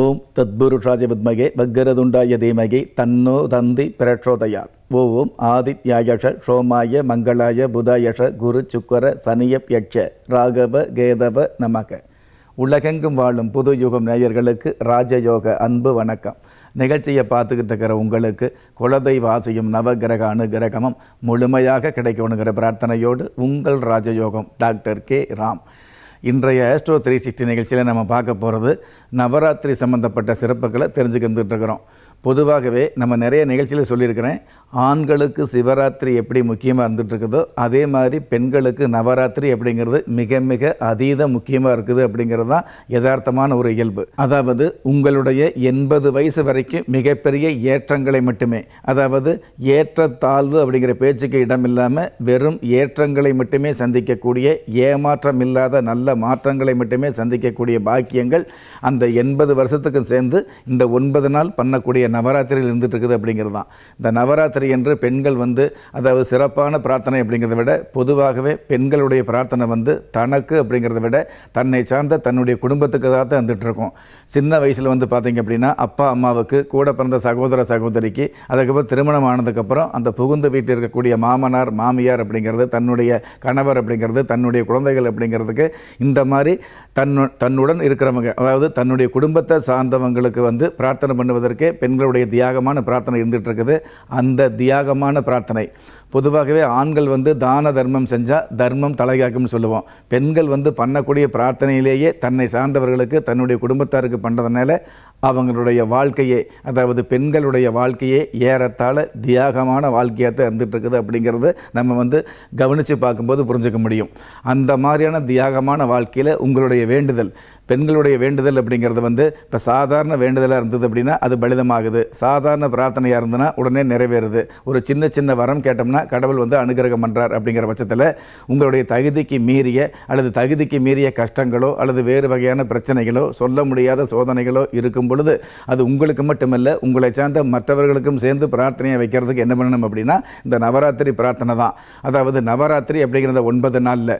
ஓம் தத்புருஷாஜ வித்மகே பக்கரதுண்டாய தீமகி தன்னோ தந்தி பிரட்சோதயாத் ஓம் ஆதித்யாயஷ ஷோமாய மங்களாய புதாயஷ குரு சுக்கர சனியப் யட்ச ராகவ கேதவ நமக உலகெங்கும் வாழும் புது யுகம் நேயர்களுக்கு ராஜயோக அன்பு வணக்கம் நிகழ்ச்சியை பார்த்துக்கிட்டு இருக்கிற உங்களுக்கு குலதெய்வ ஆசையும் நவகிரக அனுகிரகமும் முழுமையாக கிடைக்கணுங்கிற பிரார்த்தனையோடு உங்கள் ராஜயோகம் டாக்டர் கே ராம் இன்றைய ஆஸ்ட்ரோ த்ரீ சிக்ஸ்டி நிகழ்ச்சியில் நம்ம பார்க்க போகிறது நவராத்திரி சம்மந்தப்பட்ட சிறப்புகளை தெரிஞ்சுக்கிட்டு பொதுவாகவே நம்ம நிறைய நிகழ்ச்சியில் சொல்லியிருக்கிறேன் ஆண்களுக்கு சிவராத்திரி எப்படி முக்கியமாக இருந்துகிட்ருக்குதோ அதே மாதிரி பெண்களுக்கு நவராத்திரி அப்படிங்கிறது மிக மிக அதீத முக்கியமாக இருக்குது அப்படிங்கிறது தான் யதார்த்தமான ஒரு இயல்பு அதாவது உங்களுடைய எண்பது வயசு வரைக்கும் மிகப்பெரிய ஏற்றங்களை மட்டுமே அதாவது ஏற்றத்தாழ்வு அப்படிங்கிற பேச்சுக்கு இடமில்லாமல் வெறும் ஏற்றங்களை மட்டுமே சந்திக்கக்கூடிய ஏமாற்றம் இல்லாத நல்ல மாற்றங்களை மட்டுமே சந்திக்கக்கூடிய பாக்கியங்கள் அந்த எண்பது வருஷத்துக்கும் சேர்ந்து இந்த ஒன்பது நாள் பண்ணக்கூடிய நவராத்திரியில் இருந்துட்டு இருக்குது அப்படிங்கிறது தான் இந்த நவராத்திரி என்று பெண்கள் வந்து அதாவது சிறப்பான பிரார்த்தனை அப்படிங்கிறத விட பொதுவாகவே பெண்களுடைய பிரார்த்தனை வந்து தனக்கு அப்படிங்கிறத விட தன்னை சார்ந்த தன்னுடைய குடும்பத்துக்கு தான் தான் இருந்துகிட்ருக்கோம் சின்ன வயசில் வந்து பார்த்திங்க அப்படின்னா அப்பா அம்மாவுக்கு கூட பிறந்த சகோதர சகோதரிக்கு அதுக்கப்புறம் திருமணம் ஆனதுக்கப்புறம் அந்த புகுந்த வீட்டில் இருக்கக்கூடிய மாமனார் மாமியார் அப்படிங்கிறது தன்னுடைய கணவர் அப்படிங்கிறது தன்னுடைய குழந்தைகள் அப்படிங்கிறதுக்கு இந்த மாதிரி தன் தன்னுடன் இருக்கிறவங்க அதாவது தன்னுடைய குடும்பத்தை சார்ந்தவங்களுக்கு வந்து பிரார்த்தனை பண்ணுவதற்கே பெண்களுடைய தியாகமான பிரார்த்தனை இருந்துகிட்ருக்குது அந்த தியாகமான பிரார்த்தனை பொதுவாகவே ஆண்கள் வந்து தான தர்மம் செஞ்சால் தர்மம் தலைகாக்கும்னு சொல்லுவோம் பெண்கள் வந்து பண்ணக்கூடிய பிரார்த்தனையிலேயே தன்னை சார்ந்தவர்களுக்கு தன்னுடைய குடும்பத்தாருக்கு பண்ணுறதுனால அவங்களுடைய வாழ்க்கையே அதாவது பெண்களுடைய வாழ்க்கையே ஏறத்தாழ தியாகமான வாழ்க்கையாக தான் இருந்துகிட்ருக்குது அப்படிங்கிறது நம்ம வந்து கவனித்து பார்க்கும்போது புரிஞ்சுக்க முடியும் அந்த மாதிரியான தியாகமான வாழ்க்கையில் உங்களுடைய வேண்டுதல் பெண்களுடைய வேண்டுதல் அப்படிங்கிறது வந்து இப்போ சாதாரண வேண்டுதலாக இருந்தது அப்படின்னா அது பலிதமாகுது சாதாரண பிரார்த்தனையாக இருந்ததுன்னா உடனே நிறைவேறுது ஒரு சின்ன சின்ன வரம் கேட்டோம்னா கடவுள் வந்து அனுகிரகம் பண்ணுறார் அப்படிங்கிற பட்சத்தில் உங்களுடைய தகுதிக்கு மீறிய அல்லது தகுதிக்கு மீறிய கஷ்டங்களோ அல்லது வேறு வகையான பிரச்சனைகளோ சொல்ல முடியாத சோதனைகளோ இருக்கும் பொழுது அது உங்களுக்கு மட்டுமல்ல உங்களை சார்ந்த மற்றவர்களுக்கும் சேர்ந்து பிரார்த்தனையை வைக்கிறதுக்கு என்ன பண்ணணும் அப்படின்னா இந்த நவராத்திரி பிரார்த்தனை தான் அதாவது நவராத்திரி அப்படிங்கிறத ஒன்பது நாளில்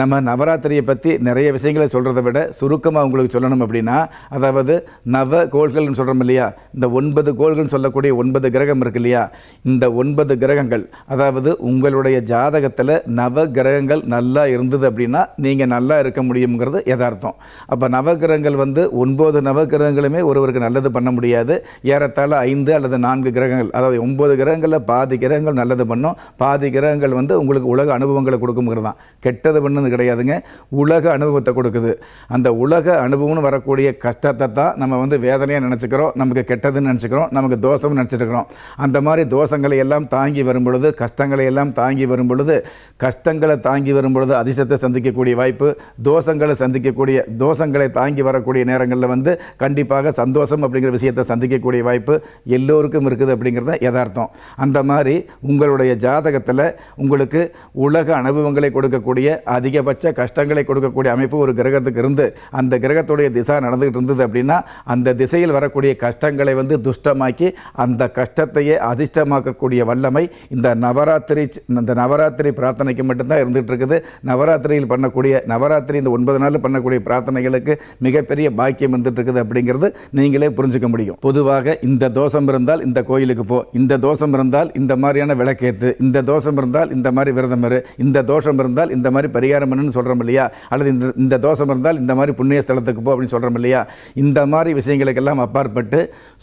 நம்ம நவராத்திரியை பற்றி நிறைய விஷயங்களை சொல்கிறத விட சுருக்கமாக உங்களுக்கு சொல்லணும் அப்படின்னா அதாவது நவ கோள்கள்னு சொல்கிறோம் இல்லையா இந்த ஒன்பது கோள்கள்னு சொல்லக்கூடிய ஒன்பது கிரகம் இருக்கு இல்லையா இந்த ஒன்பது கிரகங்கள் அதாவது உங்களுடைய ஜாதகத்தில் நவ கிரகங்கள் நல்லா இருந்தது அப்படின்னா நீங்கள் நல்லா இருக்க முடியுங்கிறது யதார்த்தம் அப்போ நவ கிரகங்கள் வந்து ஒன்பது நவ கிரகங்களுமே ஒருவருக்கு நல்லது பண்ண முடியாது ஏறத்தாழ ஐந்து அல்லது நான்கு கிரகங்கள் அதாவது ஒன்பது கிரகங்களில் பாதி கிரகங்கள் நல்லது பண்ணும் பாதி கிரகங்கள் வந்து உங்களுக்கு உலக அனுபவங்களை கொடுக்குங்கிறது தான் கெட்டது பண்ணு கொடுக்குறது கிடையாதுங்க உலக அனுபவத்தை கொடுக்குது அந்த உலக அனுபவம்னு வரக்கூடிய கஷ்டத்தை தான் நம்ம வந்து வேதனையாக நினச்சிக்கிறோம் நமக்கு கெட்டதுன்னு நினச்சிக்கிறோம் நமக்கு தோஷம்னு நினச்சிட்டுருக்கிறோம் அந்த மாதிரி தோஷங்களை எல்லாம் தாங்கி வரும் பொழுது கஷ்டங்களை எல்லாம் தாங்கி வரும் பொழுது கஷ்டங்களை தாங்கி வரும் பொழுது அதிசயத்தை சந்திக்கக்கூடிய வாய்ப்பு தோஷங்களை சந்திக்கக்கூடிய தோஷங்களை தாங்கி வரக்கூடிய நேரங்களில் வந்து கண்டிப்பாக சந்தோஷம் அப்படிங்கிற விஷயத்தை சந்திக்கக்கூடிய வாய்ப்பு எல்லோருக்கும் இருக்குது அப்படிங்கிறத யதார்த்தம் அந்த மாதிரி உங்களுடைய ஜாதகத்தில் உங்களுக்கு உலக அனுபவங்களை கொடுக்கக்கூடிய அதிக அதிகபட்ச கஷ்டங்களை கொடுக்கக்கூடிய அமைப்பு ஒரு கிரகத்துக்கு இருந்து அந்த கிரகத்துடைய திசா நடந்துகிட்டு இருந்தது அப்படின்னா அந்த திசையில் வரக்கூடிய கஷ்டங்களை வந்து துஷ்டமாக்கி அந்த கஷ்டத்தையே அதிர்ஷ்டமாக்கக்கூடிய வல்லமை இந்த நவராத்திரி இந்த நவராத்திரி பிரார்த்தனைக்கு மட்டும்தான் இருந்துகிட்டு இருக்குது நவராத்திரியில் பண்ணக்கூடிய நவராத்திரி இந்த ஒன்பது நாள் பண்ணக்கூடிய பிரார்த்தனைகளுக்கு மிகப்பெரிய பாக்கியம் இருந்துகிட்டு இருக்குது அப்படிங்கிறது நீங்களே புரிஞ்சுக்க முடியும் பொதுவாக இந்த தோஷம் இருந்தால் இந்த கோயிலுக்கு போ இந்த தோஷம் இருந்தால் இந்த மாதிரியான விளக்கேற்று இந்த தோஷம் இருந்தால் இந்த மாதிரி விரதம் இந்த தோஷம் இருந்தால் இந்த மாதிரி பரிகாரம் பண்ணுன்னு சொல்கிறோம் இல்லையா அல்லது இந்த இந்த தோஷம் இருந்தால் இந்த மாதிரி புண்ணிய ஸ்தலத்துக்கு போ அப்படின்னு சொல்கிறோம் இல்லையா இந்த மாதிரி விஷயங்களுக்கெல்லாம் அப்பாற்பட்டு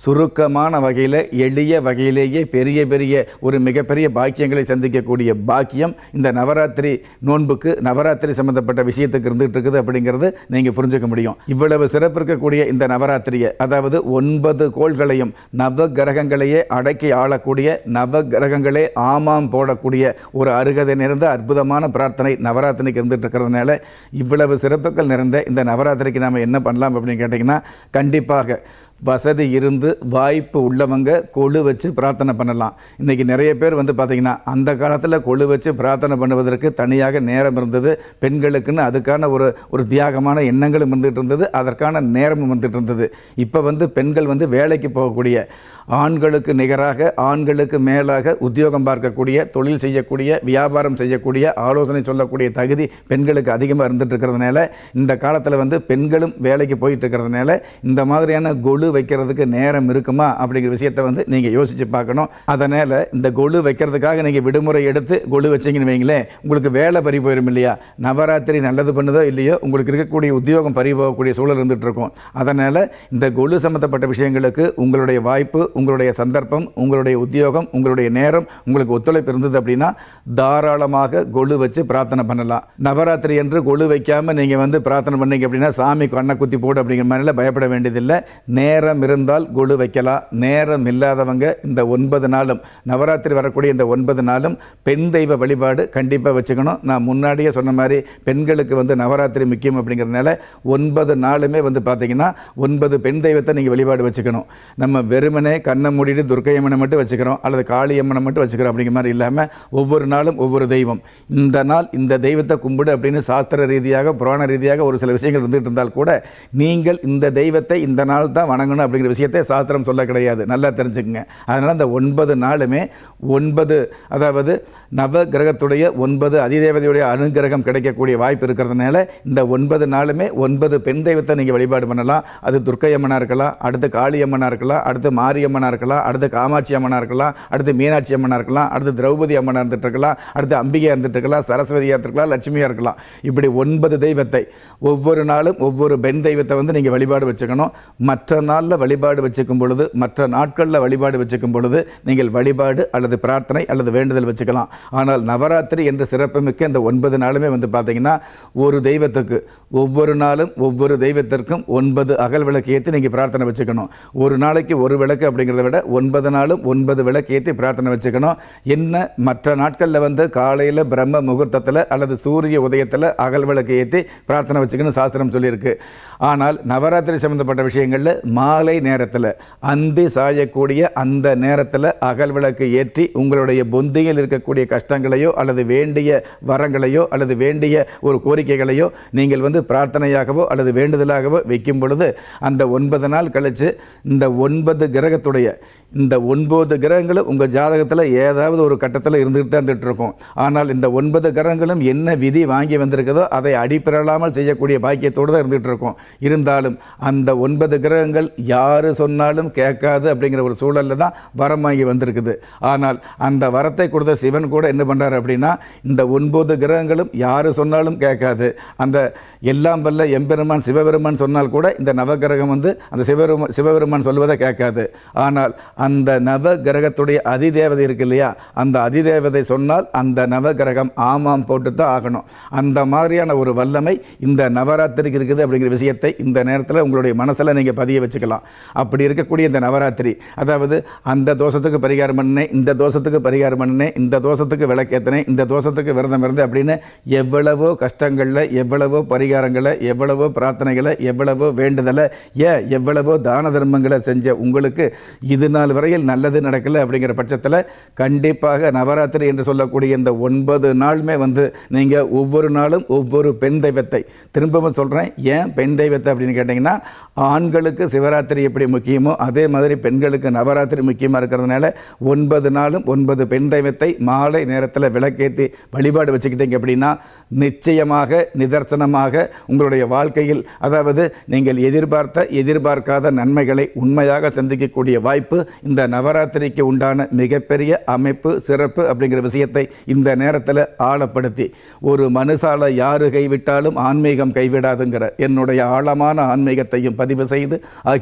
சுருக்கமான வகையில் எளிய வகையிலேயே பெரிய பெரிய ஒரு மிகப்பெரிய பாக்கியங்களை சந்திக்கக்கூடிய பாக்கியம் இந்த நவராத்திரி நோன்புக்கு நவராத்திரி சம்மந்தப்பட்ட விஷயத்துக்கு இருந்துகிட்டு இருக்குது அப்படிங்கிறது நீங்கள் புரிஞ்சுக்க முடியும் இவ்வளவு சிறப்பு இருக்கக்கூடிய இந்த நவராத்திரியை அதாவது ஒன்பது கோள்களையும் நவ கிரகங்களையே அடக்கி ஆளக்கூடிய நவ கிரகங்களே ஆமாம் போடக்கூடிய ஒரு அருகதை நிறைந்த அற்புதமான பிரார்த்தனை நவராத்திரிக்கு இருந்துகிட்டு இருக்கிறதுனால இவ்வளவு சிறப்புகள் நிறைந்த இந்த நவராத்திரிக்கு நாம் என்ன பண்ணலாம் அப்படின்னு கேட்டிங்கன்னா கண்டிப்பாக வசதி இருந்து வாய்ப்பு உள்ளவங்க கொழு வச்சு பிரார்த்தனை பண்ணலாம் இன்றைக்கி நிறைய பேர் வந்து பார்த்திங்கன்னா அந்த காலத்தில் கொழு வச்சு பிரார்த்தனை பண்ணுவதற்கு தனியாக நேரம் இருந்தது பெண்களுக்குன்னு அதுக்கான ஒரு ஒரு தியாகமான எண்ணங்களும் இருந்துகிட்டு இருந்தது அதற்கான நேரமும் வந்துட்டு இருந்தது இப்போ வந்து பெண்கள் வந்து வேலைக்கு போகக்கூடிய ஆண்களுக்கு நிகராக ஆண்களுக்கு மேலாக உத்தியோகம் பார்க்கக்கூடிய தொழில் செய்யக்கூடிய வியாபாரம் செய்யக்கூடிய ஆலோசனை சொல்லக்கூடிய தகுதி பெண்களுக்கு அதிகமாக இருந்துகிட்டு இருக்கிறதுனால இந்த காலத்தில் வந்து பெண்களும் வேலைக்கு போயிட்டு இருக்கிறதுனால இந்த மாதிரியான கொழு வைக்கிறதுக்கு நேரம் இருக்குமா அப்படிங்கிற விஷயத்தை வந்து நீங்கள் யோசித்து பார்க்கணும் அதனால் இந்த கொழு வைக்கிறதுக்காக நீங்கள் விடுமுறை எடுத்து கொழு வச்சிங்கன்னு வைங்களேன் உங்களுக்கு வேலை பறி போயிடும் இல்லையா நவராத்திரி நல்லது பண்ணுதோ இல்லையோ உங்களுக்கு இருக்கக்கூடிய உத்தியோகம் பறி போகக்கூடிய சூழல் இருந்துகிட்ருக்கும் அதனால் இந்த கொழு சம்மந்தப்பட்ட விஷயங்களுக்கு உங்களுடைய வாய்ப்பு உங்களுடைய சந்தர்ப்பம் உங்களுடைய உத்தியோகம் உங்களுடைய நேரம் உங்களுக்கு ஒத்துழைப்பு இருந்தது அப்படின்னா தாராளமாக கொழு வச்சு பிரார்த்தனை பண்ணலாம் நவராத்திரி என்று கொழு வைக்காமல் நீங்கள் வந்து பிரார்த்தனை பண்ணீங்க அப்படின்னா சாமி கண்ணை குத்தி போடு அப்படிங்கிற மாதிரிலாம் பயப்பட வேண்டியதில்லை நே நேரம் இருந்தால் குழு வைக்கலாம் நேரம் இல்லாதவங்க இந்த ஒன்பது நாளும் நவராத்திரி வரக்கூடிய இந்த ஒன்பது நாளும் பெண் தெய்வ வழிபாடு கண்டிப்பாக வச்சுக்கணும் நான் முன்னாடியே சொன்ன மாதிரி பெண்களுக்கு வந்து நவராத்திரி முக்கியம் அப்படிங்கிறதுனால ஒன்பது நாளுமே வந்து பார்த்திங்கன்னா ஒன்பது பெண் தெய்வத்தை நீங்கள் வழிபாடு வச்சுக்கணும் நம்ம வெறுமனே கண்ணை மூடிட்டு துர்க்கையம்மனை மட்டும் வச்சுக்கிறோம் அல்லது காளியம்மனை மட்டும் வச்சுக்கிறோம் அப்படிங்கிற மாதிரி இல்லாமல் ஒவ்வொரு நாளும் ஒவ்வொரு தெய்வம் இந்த நாள் இந்த தெய்வத்தை கும்பிடு அப்படின்னு சாஸ்திர ரீதியாக புராண ரீதியாக ஒரு சில விஷயங்கள் வந்துட்டு இருந்தால் கூட நீங்கள் இந்த தெய்வத்தை இந்த நாள் தான் வணங்கணும் அப்படிங்கிற விஷயத்தை சாஸ்திரம் சொல்ல கிடையாது நல்லா தெரிஞ்சுக்கங்க அதனால் அந்த ஒன்பது நாளுமே ஒன்பது அதாவது நவ கிரகத்துடைய ஒன்பது அதிதேவதையுடைய அனுகிரகம் கிடைக்கக்கூடிய வாய்ப்பு இருக்கிறதுனால இந்த ஒன்பது நாளுமே ஒன்பது பெண் தெய்வத்தை நீங்கள் வழிபாடு பண்ணலாம் அது துர்க்கையம்மனாக இருக்கலாம் அடுத்து காளியம்மனாக இருக்கலாம் அடுத்து மாரியம்மனாக இருக்கலாம் அடுத்து காமாட்சி அம்மனாக இருக்கலாம் அடுத்து மீனாட்சி அம்மனாக இருக்கலாம் அடுத்து திரௌபதி அம்மனாக இருந்துட்டு இருக்கலாம் அடுத்து அம்பிகையாக இருந்துட்டு இருக்கலாம் சரஸ்வதியாக இருக்கலாம் லட்சுமியாக இருக்கலாம் இப்படி ஒன்பது தெய்வத்தை ஒவ்வொரு நாளும் ஒவ்வொரு பெண் தெய்வத்தை வந்து நீங்கள் வழிபாடு வச்சுக்கணும் மற்ற நாள் நாளில் வழிபாடு வச்சுக்கும் பொழுது மற்ற நாட்களில் வழிபாடு வச்சுக்கும் பொழுது நீங்கள் வழிபாடு அல்லது பிரார்த்தனை அல்லது வேண்டுதல் வச்சுக்கலாம் ஆனால் நவராத்திரி என்ற சிறப்புமிக்க இந்த ஒன்பது நாளுமே வந்து பார்த்திங்கன்னா ஒரு தெய்வத்துக்கு ஒவ்வொரு நாளும் ஒவ்வொரு தெய்வத்திற்கும் ஒன்பது அகல் விளக்கு ஏற்றி நீங்கள் பிரார்த்தனை வச்சுக்கணும் ஒரு நாளைக்கு ஒரு விளக்கு அப்படிங்கிறத விட ஒன்பது நாளும் ஒன்பது விளக்கு ஏற்றி பிரார்த்தனை வச்சுக்கணும் என்ன மற்ற நாட்களில் வந்து காலையில் பிரம்ம முகூர்த்தத்தில் அல்லது சூரிய உதயத்தில் அகல் விளக்கு ஏற்றி பிரார்த்தனை வச்சுக்கணும் சாஸ்திரம் சொல்லியிருக்கு ஆனால் நவராத்திரி சம்மந்தப்பட்ட விஷயங்களில் மாலை நேரத்தில் அந்தி சாயக்கூடிய அந்த நேரத்தில் அகல் விளக்கு ஏற்றி உங்களுடைய பொந்தியில் இருக்கக்கூடிய கஷ்டங்களையோ அல்லது வேண்டிய வரங்களையோ அல்லது வேண்டிய ஒரு கோரிக்கைகளையோ நீங்கள் வந்து பிரார்த்தனையாகவோ அல்லது வேண்டுதலாகவோ வைக்கும் பொழுது அந்த ஒன்பது நாள் கழித்து இந்த ஒன்பது கிரகத்துடைய இந்த ஒன்பது கிரகங்களும் உங்கள் ஜாதகத்தில் ஏதாவது ஒரு கட்டத்தில் இருந்துகிட்டு தான் இருந்துகிட்ருக்கும் ஆனால் இந்த ஒன்பது கிரகங்களும் என்ன விதி வாங்கி வந்திருக்குதோ அதை அடிப்படலாமல் செய்யக்கூடிய பாக்கியத்தோடு தான் இருந்துகிட்டு இருக்கும் இருந்தாலும் அந்த ஒன்பது கிரகங்கள் யார் சொன்னாலும் கேட்காது அப்படிங்கிற ஒரு சூழலில் தான் வரம் வாங்கி வந்திருக்குது ஆனால் அந்த வரத்தை கொடுத்த சிவன் கூட என்ன பண்ணுறாரு அப்படின்னா இந்த ஒன்பது கிரகங்களும் யார் சொன்னாலும் கேட்காது அந்த எல்லாம் வல்ல எம்பெருமான் சிவபெருமான் சொன்னால் கூட இந்த நவகிரகம் வந்து அந்த சிவபெருமா சிவபெருமான் சொல்வதை கேட்காது ஆனால் அந்த நவ கிரகத்துடைய அதிதேவதை இருக்கு இல்லையா அந்த அதிதேவதை சொன்னால் அந்த நவகிரகம் ஆமாம் போட்டு தான் ஆகணும் அந்த மாதிரியான ஒரு வல்லமை இந்த நவராத்திரிக்கு இருக்குது அப்படிங்கிற விஷயத்தை இந்த நேரத்தில் உங்களுடைய மனசில் நீங்கள் பதிய வச்சுக்க எடுத்துக்கலாம் அப்படி இருக்கக்கூடிய இந்த நவராத்திரி அதாவது அந்த தோஷத்துக்கு பரிகாரம் பண்ணே இந்த தோஷத்துக்கு பரிகாரம் பண்ணே இந்த தோஷத்துக்கு விளக்கேற்றினேன் இந்த தோஷத்துக்கு விரதம் இருந்து அப்படின்னு எவ்வளவோ கஷ்டங்களில் எவ்வளவோ பரிகாரங்களை எவ்வளவோ பிரார்த்தனைகளை எவ்வளவோ வேண்டுதலை ஏ எவ்வளவோ தான தர்மங்களை செஞ்ச உங்களுக்கு இது நாள் வரையில் நல்லது நடக்கலை அப்படிங்கிற பட்சத்தில் கண்டிப்பாக நவராத்திரி என்று சொல்லக்கூடிய இந்த ஒன்பது நாளுமே வந்து நீங்கள் ஒவ்வொரு நாளும் ஒவ்வொரு பெண் தெய்வத்தை திரும்பவும் சொல்கிறேன் ஏன் பெண் தெய்வத்தை அப்படின்னு கேட்டிங்கன்னா ஆண்களுக்கு சிவராத்திரி நவராத்திரி எப்படி முக்கியமோ அதே மாதிரி பெண்களுக்கு நவராத்திரி முக்கியமாக இருக்கிறதுனால ஒன்பது நாளும் ஒன்பது பெண் தெய்வத்தை மாலை நேரத்தில் விளக்கேற்றி வழிபாடு வச்சுக்கிட்டீங்க அப்படின்னா நிச்சயமாக நிதர்சனமாக உங்களுடைய வாழ்க்கையில் அதாவது நீங்கள் எதிர்பார்த்த எதிர்பார்க்காத நன்மைகளை உண்மையாக சந்திக்கக்கூடிய வாய்ப்பு இந்த நவராத்திரிக்கு உண்டான மிகப்பெரிய அமைப்பு சிறப்பு அப்படிங்கிற விஷயத்தை இந்த நேரத்தில் ஆழப்படுத்தி ஒரு மனுஷால யாரு கைவிட்டாலும் ஆன்மீகம் கைவிடாதுங்கிற என்னுடைய ஆழமான ஆன்மீகத்தையும் பதிவு செய்து ஆகிய